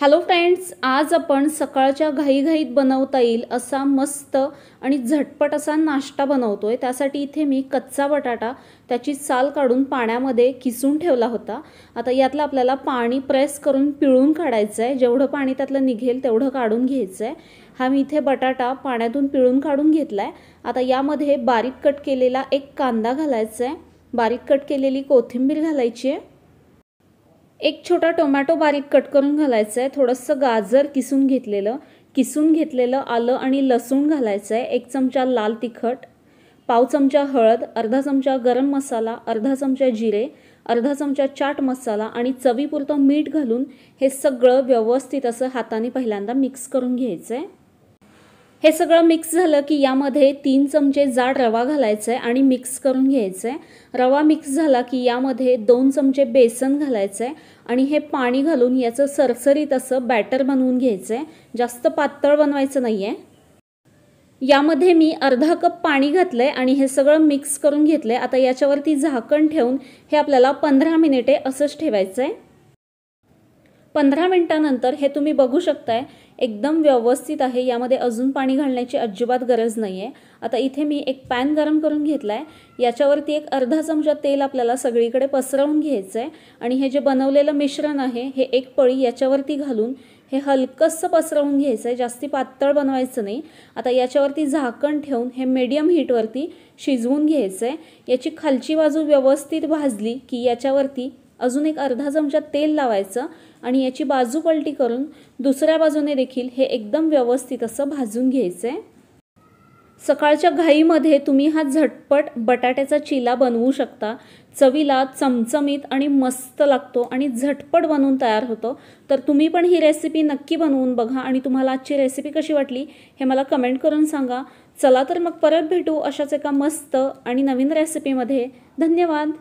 hello friends आज आपण सकाळच्या घाईघाईत बनवता येईल असा मस्त आणि झटपट असा नाश्ता बनवतो आहे त्यासाठी इथे मी कच्चा बटाटा त्याची साल काढून पाण्यामध्ये किसून ठेवला होता आता यातलं आपल्याला पाणी प्रेस करून पिळून काढायचं आहे जेवढं पाणी त्यातलं निघेल तेवढं काढून घ्यायचं आहे हा मी इथे बटाटा पाण्यातून पिळून काढून घेतला आहे आता यामध्ये बारीक कट केलेला एक कांदा घालायचा आहे बारीक कट केलेली कोथिंबीर घालायची आहे एक छोटा टोमॅटो बारीक कट करून घालायचं आहे थोडंसं गाजर किसून घेतलेलं किसून घेतलेलं आलं आणि लसूण घालायचं आहे एक चमचा लाल तिखट पाव चमचा हळद अर्धा चमचा गरम मसाला अर्धा चमचा जिरे अर्धा चमचा चाट मसाला आणि चवीपुरतं मीठ घालून हे सगळं व्यवस्थित असं हाताने पहिल्यांदा मिक्स करून घ्यायचं आहे हे सगळं मिक्स झालं की यामध्ये तीन चमचे जाड रवा घालायचा आहे आणि मिक्स करून घ्यायचं आहे रवा मिक्स झाला की यामध्ये दोन चमचे बेसन घालायचं आहे आणि हे पाणी घालून याचं सरसरीत असं बॅटर बनवून घ्यायचं आहे जास्त पातळ बनवायचं नाही आहे यामध्ये मी अर्धा कप पाणी घातलं आहे आणि हे सगळं मिक्स करून घेतलं आहे आता याच्यावरती झाकण ठेवून हे आपल्याला पंधरा मिनिटे असंच ठेवायचं आहे पंधरा मिनटानंतर हे तुम्ही बघू शकताय एकदम व्यवस्थित आहे यामध्ये अजून पाणी घालण्याची अजिबात गरज नाही आहे आता इथे मी एक पॅन गरम करून घेतला आहे याच्यावरती एक अर्धा चमचा तेल आपल्याला सगळीकडे पसरवून घ्यायचं आहे आणि हे जे बनवलेलं मिश्रण आहे हे एक पळी याच्यावरती घालून हे हलकंसं पसरवून घ्यायचं आहे जास्ती पातळ बनवायचं नाही आता याच्यावरती झाकण ठेवून हे मीडियम हीटवरती शिजवून घ्यायचं आहे याची खालची बाजू व्यवस्थित भाजली की याच्यावरती अजून एक अर्धा चमचा तेल लावायचं आणि याची बाजू पलटी करून दुसऱ्या बाजूने देखील हे एकदम व्यवस्थित असं भाजून घ्यायचं आहे सकाळच्या घाईमध्ये तुम्ही हा झटपट बटाट्याचा चिला बनवू शकता चवीला चमचमीत आणि मस्त लागतो आणि झटपट बनवून तयार होतो तर तुम्ही पण ही रेसिपी नक्की बनवून बघा आणि तुम्हाला आजची रेसिपी कशी वाटली हे मला कमेंट करून सांगा चला तर मग परत भेटू अशाच एका मस्त आणि नवीन रेसिपीमध्ये धन्यवाद